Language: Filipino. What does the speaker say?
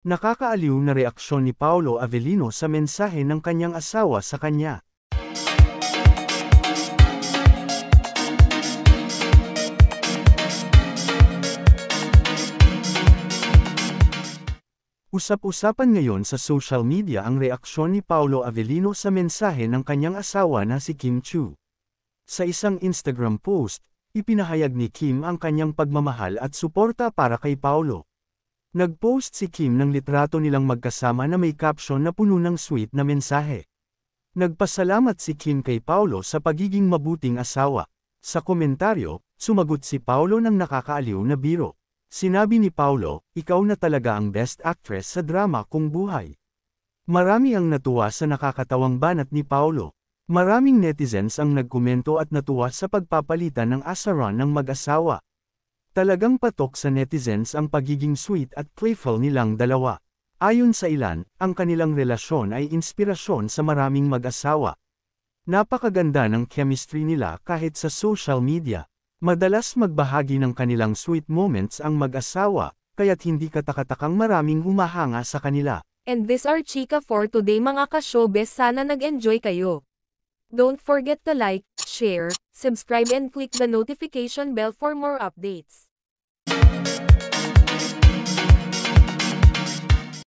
Nakakaaliw na reaksyon ni Paolo Avellino sa mensahe ng kanyang asawa sa kanya. Usap-usapan ngayon sa social media ang reaksyon ni Paolo Avellino sa mensahe ng kanyang asawa na si Kim Chu. Sa isang Instagram post, ipinahayag ni Kim ang kanyang pagmamahal at suporta para kay Paolo. Nag-post si Kim ng litrato nilang magkasama na may caption na puno ng sweet na mensahe. Nagpasalamat si Kim kay Paolo sa pagiging mabuting asawa. Sa komentaryo, sumagot si Paolo ng nakakaaliw na biro. Sinabi ni Paolo, ikaw na talaga ang best actress sa drama kong buhay. Marami ang natuwa sa nakakatawang banat ni Paolo. Maraming netizens ang nagkomento at natuwa sa pagpapalitan ng asaran ng mag-asawa. Talagang patok sa netizens ang pagiging sweet at playful nilang dalawa. Ayon sa ilan, ang kanilang relasyon ay inspirasyon sa maraming mag-asawa. Napakaganda ng chemistry nila kahit sa social media. Madalas magbahagi ng kanilang sweet moments ang mag-asawa, kaya't hindi katakatakang maraming humahanga sa kanila. And this are Chika for today mga ka-showbiz sana nag-enjoy kayo. Don't forget to like, share, subscribe and click the notification bell for more updates.